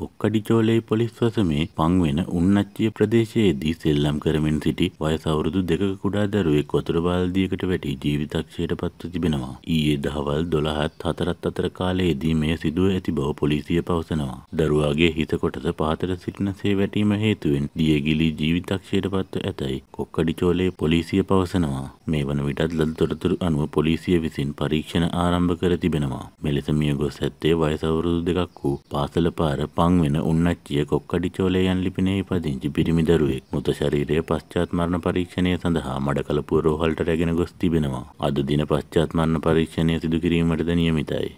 කොක්කඩිචෝලේ police වසමේ පංවෙන උන්නච්චිය ප්‍රදේශයේදී සෙල්ලම් කරමින් සිටි වයසවුරුදු දෙක කුඩා දරුවෙක් වතුර බාල්දියකට වැටි ජීවිතක්ෂයට පත්ව තිබෙනවා. ඊයේ දහවල් දොළහත් හතරත් අතර කාලයේදී මෙය සිදුව ඇති බව පොලිසිය පවසනවා. දරුවාගේ හිත කොටස පහතට සිටින සේ වැටීම හේතුවෙන් දියගිලි ජීවිතක්ෂයට පත්ව ඇතැයි කොක්කඩිචෝලේ පොලිසිය පවසනවා. මේ වන විටත් ලද තොරතුරු අනුව පොලිසිය විසින් පරීක්ෂණ ආරම්භ කර තිබෙනවා. මෙලෙස මිය ගොස් ඇත්තේ වයසවුරුදු දෙකක් වූ පාසල පාර පා පං වෙන උන්නච්චිය කොක්කඩිචෝලයන් ලිපිනේ ඉපදිංචි පිරිමි දරුවෙක් මృత ශරීරය පශ්චාත් මරණ පරීක්ෂණය සඳහා මඩකලපුව රෝහලට රැගෙන ගොස් තිබෙනවා. අද දින පශ්චාත් මරණ පරීක්ෂණය සිදු කිරීමටද නියමිතයි.